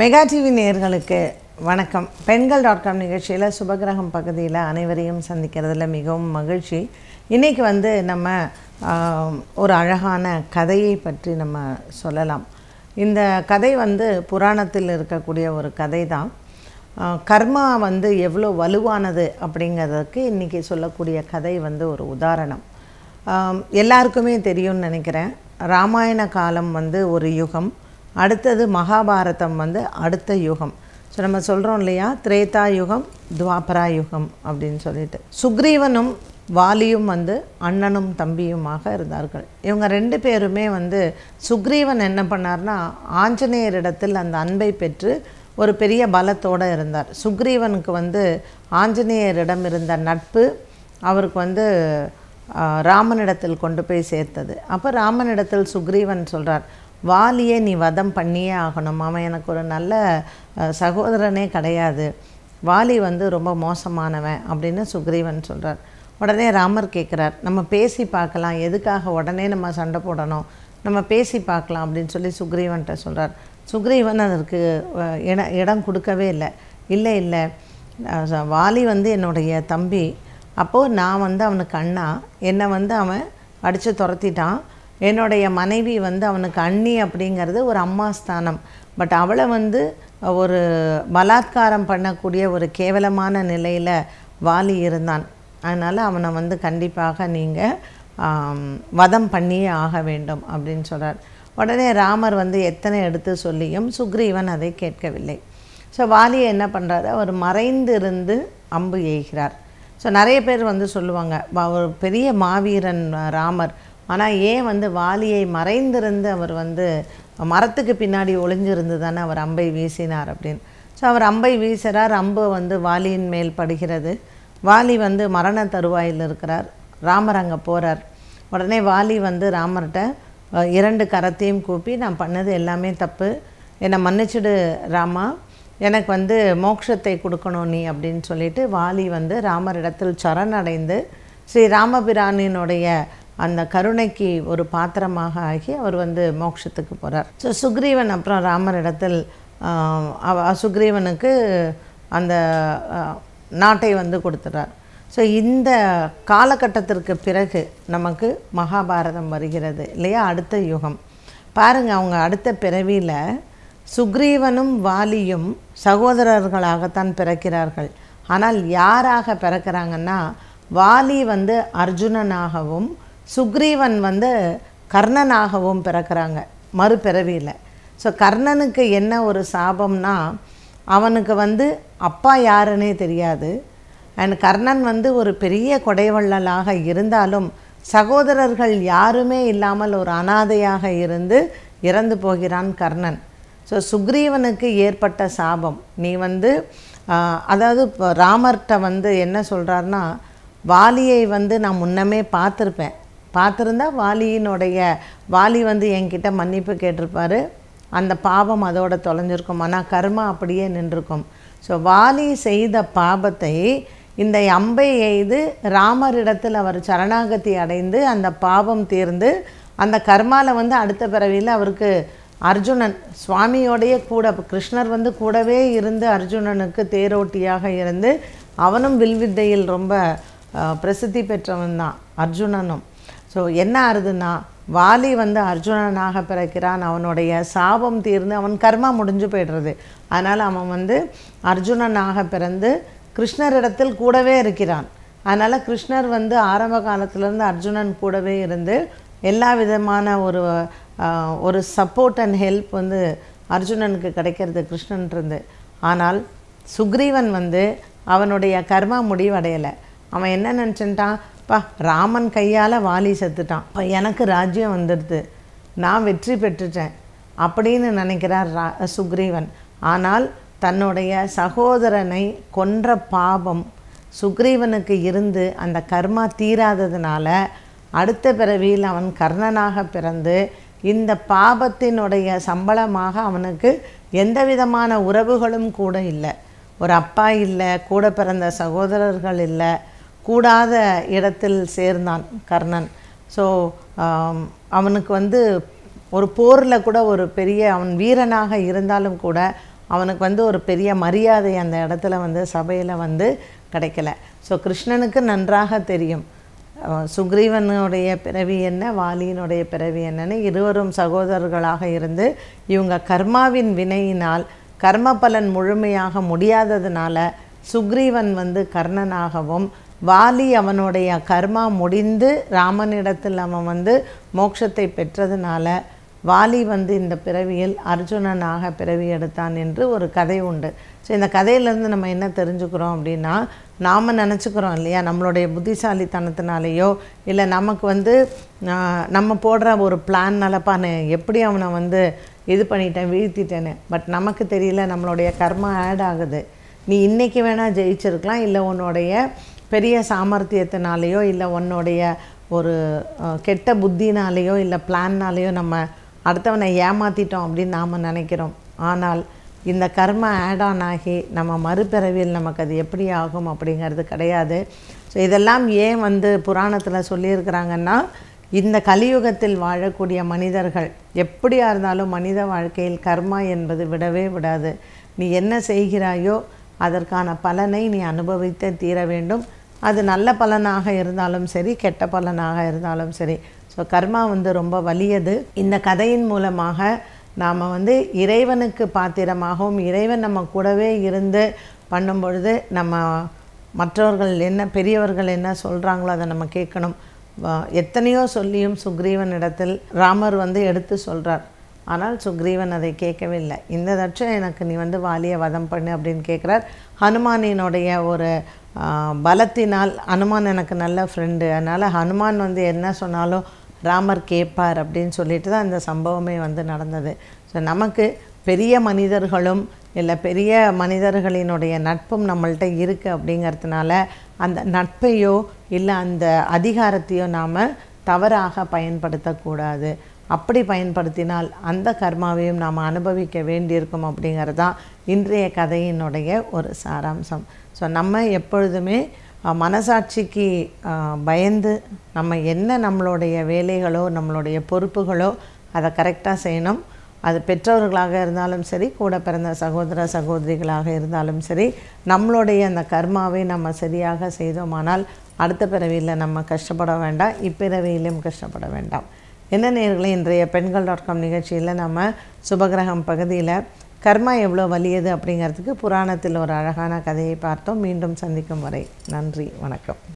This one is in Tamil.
மெகா டிவி நேர்களுக்கு வணக்கம் பெண்கள் டாட் காம் நிகழ்ச்சியில் சுபகிரகம் பகுதியில் அனைவரையும் சந்திக்கிறதுல மிகவும் மகிழ்ச்சி இன்றைக்கி வந்து நம்ம ஒரு அழகான கதையை பற்றி நம்ம சொல்லலாம் இந்த கதை வந்து புராணத்தில் இருக்கக்கூடிய ஒரு கதை தான் கர்மா வந்து எவ்வளோ வலுவானது அப்படிங்கிறதுக்கு இன்றைக்கி சொல்லக்கூடிய கதை வந்து ஒரு உதாரணம் எல்லாருக்குமே தெரியும்னு நினைக்கிறேன் ராமாயண காலம் வந்து ஒரு யுகம் அடுத்தது மகாபாரதம் வந்து அடுத்த யுகம் ஸோ நம்ம சொல்கிறோம் இல்லையா திரேதா யுகம் துவாபரா யுகம் அப்படின்னு சொல்லிட்டு சுக்ரீவனும் வாலியும் வந்து அண்ணனும் தம்பியுமாக இருந்தார்கள் இவங்க ரெண்டு பேருமே வந்து சுக்ரீவன் என்ன பண்ணார்னா ஆஞ்சநேயரிடத்தில் அந்த அன்பை பெற்று ஒரு பெரிய பலத்தோடு இருந்தார் சுக்ரீவனுக்கு வந்து ஆஞ்சநேயரிடம் இருந்த நட்பு அவருக்கு வந்து ராமனிடத்தில் கொண்டு போய் சேர்த்தது அப்போ ராமனிடத்தில் சுக்ரீவன் சொல்கிறார் வாலியே நீ வதம் பண்ணியே ஆகணும் அவன் எனக்கு ஒரு நல்ல சகோதரனே கிடையாது வாலி வந்து ரொம்ப மோசமானவன் அப்படின்னு சுக்ரீவன் சொல்கிறார் உடனே ராமர் கேட்குறார் நம்ம பேசி பார்க்கலாம் எதுக்காக உடனே நம்ம சண்டை போடணும் நம்ம பேசி பார்க்கலாம் அப்படின்னு சொல்லி சுக்ரீவன்கிட்ட சொல்கிறார் சுக்ரீவன் அதற்கு இட இடம் கொடுக்கவே இல்லை இல்லை இல்லை வாலி வந்து என்னுடைய தம்பி அப்போது நான் வந்து அவனுக்கு அண்ணா என்னை வந்து அவன் அடித்து துரத்திட்டான் என்னுடைய மனைவி வந்து அவனுக்கு அண்ணி அப்படிங்கிறது ஒரு அம்மா ஸ்தானம் பட் அவளை வந்து ஒரு பலாத்காரம் பண்ணக்கூடிய ஒரு கேவலமான நிலையில் வாலி இருந்தான் அதனால் அவனை வந்து கண்டிப்பாக நீங்கள் வதம் பண்ணியே ஆக வேண்டும் அப்படின்னு சொல்கிறார் உடனே ராமர் வந்து எத்தனை எடுத்து சொல்லியும் சுக்ரீவன் அதை கேட்கவில்லை ஸோ வாலியை என்ன பண்ணுறாரு அவர் மறைந்து இருந்து அம்பு ஏய்கிறார் ஸோ நிறைய பேர் வந்து சொல்லுவாங்க ஒரு பெரிய மாவீரன் ராமர் ஆனால் ஏன் வந்து வாலியை மறைந்திருந்து அவர் வந்து மரத்துக்கு பின்னாடி ஒளிஞ்சிருந்து தானே அவர் அம்பை வீசினார் அப்படின்னு ஸோ அவர் அம்பை வீசுகிறார் அம்பு வந்து வாலியின் மேல் படுகிறது வாலி வந்து மரண தருவாயில் இருக்கிறார் ராமர் அங்கே போகிறார் உடனே வாலி வந்து ராமர்கிட்ட இரண்டு கரத்தையும் கூப்பி நான் பண்ணது எல்லாமே தப்பு என்னை மன்னிச்சிடு ராமா எனக்கு வந்து மோக்ஷத்தை கொடுக்கணும் நீ அப்படின்னு சொல்லிட்டு வாலி வந்து ராமரிடத்தில் சரணடைந்து ஸ்ரீ ராமபிரானினுடைய அந்த கருணைக்கு ஒரு பாத்திரமாக ஆகி அவர் வந்து மோட்சத்துக்கு போகிறார் ஸோ சுக்ரீவன் அப்புறம் ராமர் இடத்தில் சுக்ரீவனுக்கு அந்த நாட்டை வந்து கொடுத்துறார் ஸோ இந்த காலகட்டத்திற்கு பிறகு நமக்கு மகாபாரதம் வருகிறது இல்லையா அடுத்த யுகம் பாருங்கள் அவங்க அடுத்த பிறவியில் சுக்ரீவனும் வாலியும் சகோதரர்களாகத்தான் பிறக்கிறார்கள் ஆனால் யாராக பிறக்கிறாங்கன்னா வாலி வந்து அர்ஜுனனாகவும் சுக்ரீவன் வந்து கர்ணனாகவும் பிறக்கிறாங்க மறுபிறவியில் ஸோ கர்ணனுக்கு என்ன ஒரு சாபம்னா அவனுக்கு வந்து அப்பா யாருன்னே தெரியாது அண்ட் கர்ணன் வந்து ஒரு பெரிய கொடைவள்ளலாக இருந்தாலும் சகோதரர்கள் யாருமே இல்லாமல் ஒரு அனாதையாக இருந்து இறந்து போகிறான் கர்ணன் ஸோ சுக்ரீவனுக்கு ஏற்பட்ட சாபம் நீ வந்து அதாவது ராமர்கிட்ட வந்து என்ன சொல்கிறாருன்னா வாலியை வந்து நான் முன்னமே பார்த்துருப்பேன் பார்த்துருந்தா வாலியினுடைய வாலி வந்து என்கிட்ட மன்னிப்பு கேட்டிருப்பார் அந்த பாவம் அதோட தொலைஞ்சிருக்கும் ஆனால் கர்மா அப்படியே நின்றுருக்கும் ஸோ வாலி செய்த பாவத்தை இந்த அம்பை எய்து ராமரிடத்தில் அவர் சரணாகதி அடைந்து அந்த பாவம் தீர்ந்து அந்த கர்மாவில் வந்து அடுத்த பிறவியில் அவருக்கு அர்ஜுனன் சுவாமியோடைய கூட கிருஷ்ணர் வந்து கூடவே இருந்து அர்ஜுனனுக்கு தேரோட்டியாக இருந்து அவனும் வில்வித்தையில் ரொம்ப பிரசித்தி பெற்றவன் தான் அர்ஜுனனும் ஸோ என்ன ஆறுதுன்னா வாலி வந்து அர்ஜுனனாக பிறக்கிறான் அவனுடைய சாபம் தீர்ந்து அவன் கர்மா முடிஞ்சு போய்டுறது அதனால் அவன் வந்து அர்ஜுனனாக பிறந்து கிருஷ்ணரிடத்தில் கூடவே இருக்கிறான் அதனால் கிருஷ்ணர் வந்து ஆரம்ப காலத்திலேருந்து அர்ஜுனன் கூடவே இருந்து எல்லா விதமான ஒரு ஒரு சப்போர்ட் அண்ட் ஹெல்ப் வந்து அர்ஜுனனுக்கு கிடைக்கிறது கிருஷ்ணன்றது ஆனால் சுக்ரீவன் வந்து அவனுடைய கர்மா முடிவடையலை அவன் என்ன நினச்சிட்டான் பா ராமன் கையால் வாலி செத்துட்டான் இப்போ எனக்கு ராஜ்யம் வந்துடுது நான் வெற்றி பெற்றுட்டேன் அப்படின்னு நினைக்கிறார் ரா சுக்ரீவன் ஆனால் தன்னுடைய சகோதரனை கொன்ற பாபம் சுக்ரீவனுக்கு இருந்து அந்த கர்மா தீராததுனால அடுத்த பிறவியில் அவன் கர்ணனாக பிறந்து இந்த பாபத்தினுடைய சம்பளமாக அவனுக்கு எந்த விதமான உறவுகளும் கூட இல்லை ஒரு அப்பா இல்லை கூட பிறந்த சகோதரர்கள் இல்லை கூடாத இடத்தில் சேர்ந்தான் கர்ணன் ஸோ um, அவனுக்கு வந்து ஒரு போரில் கூட ஒரு பெரிய அவன் வீரனாக இருந்தாலும் கூட அவனுக்கு வந்து ஒரு பெரிய மரியாதை அந்த இடத்துல வந்து சபையில் வந்து கிடைக்கல ஸோ கிருஷ்ணனுக்கு நன்றாக தெரியும் சுக்ரீவனுடைய பிறவி என்ன வாலியினுடைய பிறவி என்னன்னு இருவரும் சகோதரர்களாக இருந்து இவங்க கர்மாவின் வினையினால் கர்ம பலன் முழுமையாக முடியாததுனால சுக்ரீவன் வந்து கர்ணனாகவும் வாலி அவனுடைய கர்மா முடிந்து ராமனிடத்தில் அவன் வந்து மோட்சத்தை பெற்றதுனால வாலி வந்து இந்த பிறவியில் அர்ஜுனனாக பிறவி எடுத்தான் என்று ஒரு கதை உண்டு ஸோ இந்த கதையிலேருந்து நம்ம என்ன தெரிஞ்சுக்கிறோம் அப்படின்னா நாம் நினச்சிக்கிறோம் இல்லையா நம்மளுடைய புத்திசாலித்தனத்தினாலேயோ இல்லை நமக்கு வந்து நம்ம போடுற ஒரு பிளான் நிலப்பான்னு எப்படி அவனை வந்து இது பண்ணிட்டேன் வீழ்த்திட்டேன்னு பட் நமக்கு தெரியல நம்மளுடைய கர்மா ஆட் ஆகுது நீ இன்றைக்கி வேணால் ஜெயிச்சிருக்கலாம் இல்லை உன்னுடைய பெரிய சாமர்த்தியத்தினாலேயோ இல்லை உன்னுடைய ஒரு கெட்ட புத்தினாலேயோ இல்லை பிளான்னாலேயோ நம்ம அடுத்தவனை ஏமாற்றிட்டோம் அப்படின்னு நாம் நினைக்கிறோம் ஆனால் இந்த கர்ம ஆட் ஆன் ஆகி நம்ம மறுபிறவியில் நமக்கு அது எப்படி ஆகும் அப்படிங்கிறது கிடையாது ஸோ இதெல்லாம் ஏன் வந்து புராணத்தில் சொல்லியிருக்கிறாங்கன்னா இந்த கலியுகத்தில் வாழக்கூடிய மனிதர்கள் எப்படியா இருந்தாலும் மனித வாழ்க்கையில் கர்மா என்பது விடவே விடாது நீ என்ன செய்கிறாயோ அதற்கான பலனை நீ அனுபவித்து தீர வேண்டும் அது நல்ல பலனாக இருந்தாலும் சரி கெட்ட பலனாக இருந்தாலும் சரி ஸோ கர்மா வந்து ரொம்ப வலியது இந்த கதையின் மூலமாக நாம் வந்து இறைவனுக்கு பாத்திரமாகவும் இறைவன் நம்ம கூடவே இருந்து பண்ணும் பொழுது நம்ம மற்றவர்கள் என்ன பெரியவர்கள் என்ன சொல்கிறாங்களோ அதை நம்ம கேட்கணும் எத்தனையோ சொல்லியும் சுக்ரீவன் இடத்தில் ராமர் வந்து எடுத்து சொல்கிறார் ஆனால் சுக்ரீவன் அதை கேட்கவில்லை இந்த தட்சம் எனக்கு நீ வந்து வாலியை வதம் பண்ணு அப்படின்னு கேட்குறார் ஹனுமானினுடைய ஒரு பலத்தினால் ஹனுமான் எனக்கு நல்ல ஃப்ரெண்டு அதனால் ஹனுமான் வந்து என்ன சொன்னாலும் ராமர் கேட்பார் அப்படின்னு சொல்லிட்டு தான் இந்த சம்பவமே வந்து நடந்தது ஸோ நமக்கு பெரிய மனிதர்களும் இல்லை பெரிய மனிதர்களினுடைய நட்பும் நம்மள்கிட்ட இருக்குது அப்படிங்கிறதுனால அந்த நட்பையோ இல்லை அந்த அதிகாரத்தையோ நாம் தவறாக பயன்படுத்தக்கூடாது அப்படி பயன்படுத்தினால் அந்த கர்மாவையும் நாம் அனுபவிக்க வேண்டியிருக்கும் அப்படிங்கிறது தான் இன்றைய கதையினுடைய ஒரு சாராம்சம் ஸோ நம்ம எப்பொழுதுமே மனசாட்சிக்கு பயந்து நம்ம என்ன நம்மளுடைய வேலைகளோ நம்மளுடைய பொறுப்புகளோ அதை கரெக்டாக செய்யணும் அது பெற்றோர்களாக இருந்தாலும் சரி கூட பிறந்த சகோதர சகோதரிகளாக இருந்தாலும் சரி நம்மளுடைய அந்த கர்மாவை நம்ம சரியாக செய்தோமானால் அடுத்த பிறவியில் நம்ம கஷ்டப்பட வேண்டாம் இப்பிறவியிலும் கஷ்டப்பட வேண்டாம் என்ன நேர்களை இன்றைய பெண்கள் டாட் காம் நிகழ்ச்சியில் நம்ம சுபகிரகம் பகுதியில் கர்மா எவ்வளோ வலியது அப்படிங்கிறதுக்கு புராணத்தில் ஒரு அழகான கதையை பார்த்தோம் மீண்டும் சந்திக்கும் வரை நன்றி வணக்கம்